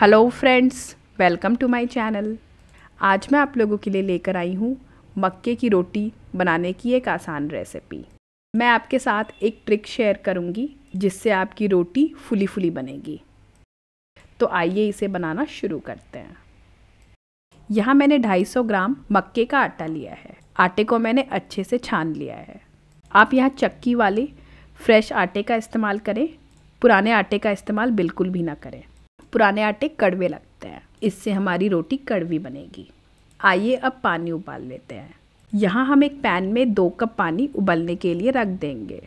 hello friends welcome to my channel आज मैं आप लोगों के लिए लेकर आई हूँ मक्के की रोटी बनाने की एक आसान रेसिपी मैं आपके साथ एक ट्रिक शेयर करूँगी जिससे आपकी रोटी फुली फुली बनेगी तो आइए इसे बनाना शुरू करते हैं यहाँ मैंने 250 ग्राम मक्के का आटा लिया है आटे को मैंने अच्छे से छान लिया है आप यहाँ चक्की वाले फ्रेश आटे का इस्तेमाल करें पुराने आटे का इस्तेमाल बिल्कुल भी ना करें पुराने आटे कड़वे लगते हैं इससे हमारी रोटी कड़वी बनेगी आइए अब पानी उबाल लेते हैं यहाँ हम एक पैन में दो कप पानी उबलने के लिए रख देंगे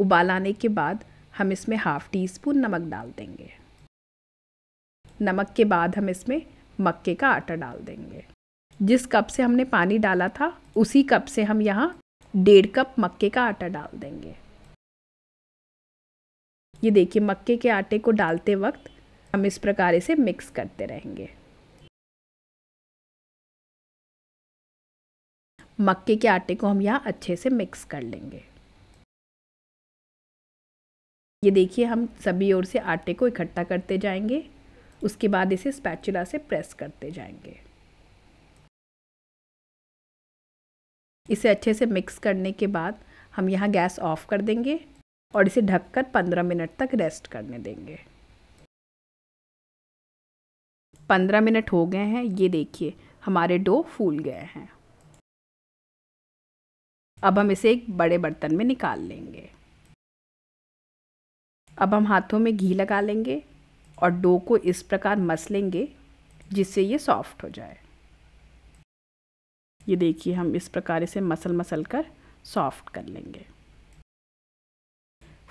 उबाल आने के बाद हम इसमें हाफ़ टी स्पून नमक डाल देंगे नमक के बाद हम इसमें मक्के का आटा डाल देंगे जिस कप से हमने पानी डाला था उसी कप से हम यहाँ डेढ़ कप मक्के का आटा डाल देंगे ये देखिए मक्के के आटे को डालते वक्त हम इस प्रकार इसे मिक्स करते रहेंगे मक्के के आटे को हम यहाँ अच्छे से मिक्स कर लेंगे ये देखिए हम सभी ओर से आटे को इकट्ठा करते जाएंगे उसके बाद इसे स्पैचुला से प्रेस करते जाएंगे इसे अच्छे से मिक्स करने के बाद हम यहाँ गैस ऑफ कर देंगे और इसे ढककर 15 मिनट तक रेस्ट करने देंगे 15 मिनट हो गए हैं ये देखिए हमारे डो फूल गए हैं अब हम इसे एक बड़े बर्तन में निकाल लेंगे अब हम हाथों में घी लगा लेंगे और डो को इस प्रकार मस लेंगे जिससे ये सॉफ्ट हो जाए ये देखिए हम इस प्रकार इसे मसल मसल कर सॉफ्ट कर लेंगे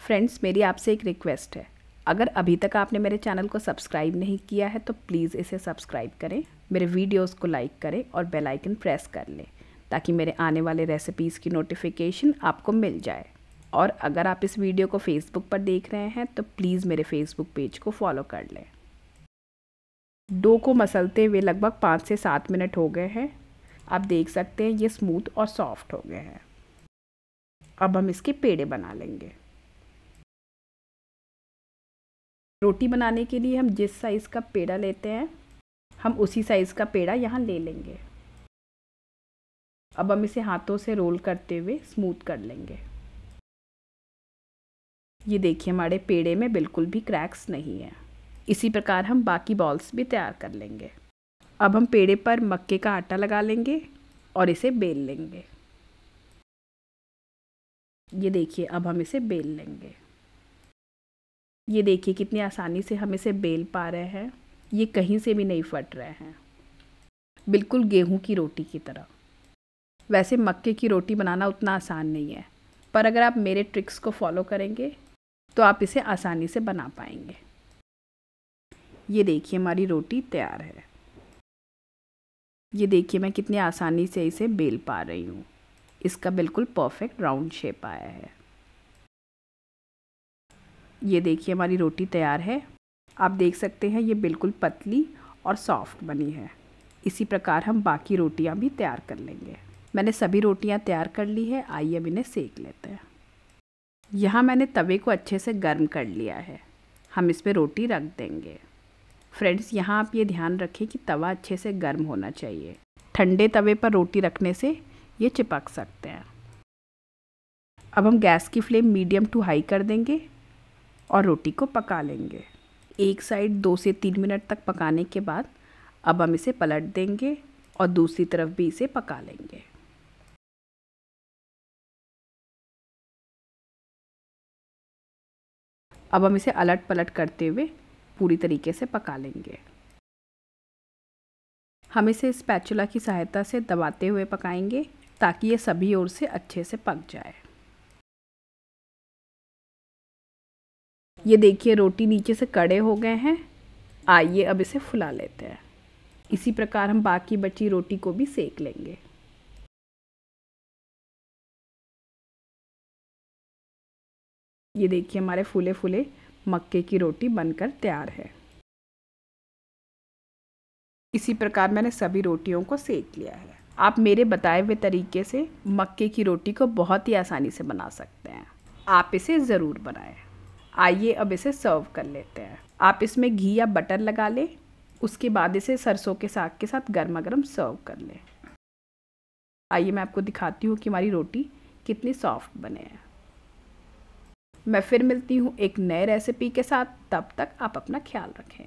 फ्रेंड्स मेरी आपसे एक रिक्वेस्ट है अगर अभी तक आपने मेरे चैनल को सब्सक्राइब नहीं किया है तो प्लीज़ इसे सब्सक्राइब करें मेरे वीडियोस को लाइक करें और बेल आइकन प्रेस कर लें ताकि मेरे आने वाले रेसिपीज़ की नोटिफिकेशन आपको मिल जाए और अगर आप इस वीडियो को फेसबुक पर देख रहे हैं तो प्लीज़ मेरे फेसबुक पेज को फॉलो कर लें डो को मसलते हुए लगभग पाँच से सात मिनट हो गए हैं आप देख सकते हैं ये स्मूथ और सॉफ्ट हो गए हैं अब हम इसके पेड़े बना लेंगे रोटी बनाने के लिए हम जिस साइज़ का पेड़ा लेते हैं हम उसी साइज़ का पेड़ा यहाँ ले लेंगे अब हम इसे हाथों से रोल करते हुए स्मूथ कर लेंगे ये देखिए हमारे पेड़े में बिल्कुल भी क्रैक्स नहीं है इसी प्रकार हम बाकी बॉल्स भी तैयार कर लेंगे अब हम पेड़े पर मक्के का आटा लगा लेंगे और इसे बेल लेंगे ये देखिए अब हम इसे बेल लेंगे ये देखिए कितनी आसानी से हम इसे बेल पा रहे हैं ये कहीं से भी नहीं फट रहे हैं बिल्कुल गेहूं की रोटी की तरह वैसे मक्के की रोटी बनाना उतना आसान नहीं है पर अगर आप मेरे ट्रिक्स को फॉलो करेंगे तो आप इसे आसानी से बना पाएंगे ये देखिए हमारी रोटी तैयार है ये देखिए मैं कितनी आसानी से इसे बेल पा रही हूँ इसका बिल्कुल परफेक्ट राउंड शेप आया है ये देखिए हमारी रोटी तैयार है आप देख सकते हैं ये बिल्कुल पतली और सॉफ्ट बनी है इसी प्रकार हम बाकी रोटियां भी तैयार कर लेंगे मैंने सभी रोटियां तैयार कर ली है आइए अब इन्हें सेक लेते हैं यहाँ मैंने तवे को अच्छे से गर्म कर लिया है हम इस पर रोटी रख देंगे फ्रेंड्स यहाँ आप ये ध्यान रखें कि तवा अच्छे से गर्म होना चाहिए ठंडे तवे पर रोटी रखने से ये चिपक सकते हैं अब हम गैस की फ्लेम मीडियम टू हाई कर देंगे और रोटी को पका लेंगे एक साइड दो से तीन मिनट तक पकाने के बाद अब हम इसे पलट देंगे और दूसरी तरफ भी इसे पका लेंगे अब हम इसे अलट पलट करते हुए पूरी तरीके से पका लेंगे हम इसे स्पैचुला की सहायता से दबाते हुए पकाएंगे ताकि ये सभी ओर से अच्छे से पक जाए ये देखिए रोटी नीचे से कड़े हो गए हैं आइए अब इसे फुला लेते हैं इसी प्रकार हम बाकी बची रोटी को भी सेक लेंगे ये देखिए हमारे फूले फूले मक्के की रोटी बनकर तैयार है इसी प्रकार मैंने सभी रोटियों को सेक लिया है आप मेरे बताए हुए तरीके से मक्के की रोटी को बहुत ही आसानी से बना सकते हैं आप इसे ज़रूर बनाएं आइए अब इसे सर्व कर लेते हैं आप इसमें घी या बटर लगा लें उसके बाद इसे सरसों के साग के साथ गर्मा गर्म सर्व कर लें आइए मैं आपको दिखाती हूँ कि हमारी रोटी कितनी सॉफ्ट बने हैं मैं फिर मिलती हूँ एक नए रेसिपी के साथ तब तक आप अपना ख्याल रखें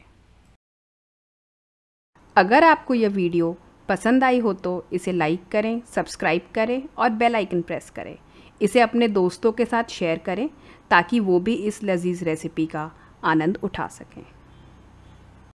अगर आपको यह वीडियो पसंद आई हो तो इसे लाइक करें सब्सक्राइब करें और बेल आइकन प्रेस करें इसे अपने दोस्तों के साथ शेयर करें ताकि वो भी इस लजीज रेसिपी का आनंद उठा सकें